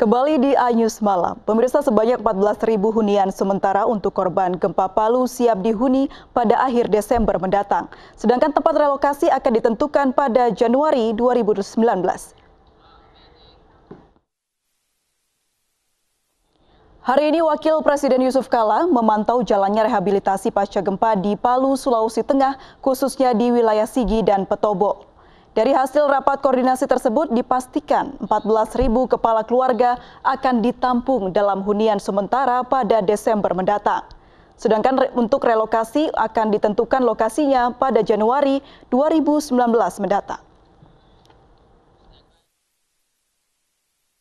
Kembali di Anyus Malam, pemirsa sebanyak 14.000 hunian sementara untuk korban gempa Palu siap dihuni pada akhir Desember mendatang. Sedangkan tempat relokasi akan ditentukan pada Januari 2019. Hari ini Wakil Presiden Yusuf Kala memantau jalannya rehabilitasi pasca gempa di Palu, Sulawesi Tengah, khususnya di wilayah Sigi dan Petobo. Dari hasil rapat koordinasi tersebut dipastikan 14.000 kepala keluarga akan ditampung dalam hunian sementara pada Desember mendatang. Sedangkan untuk relokasi akan ditentukan lokasinya pada Januari 2019 mendatang.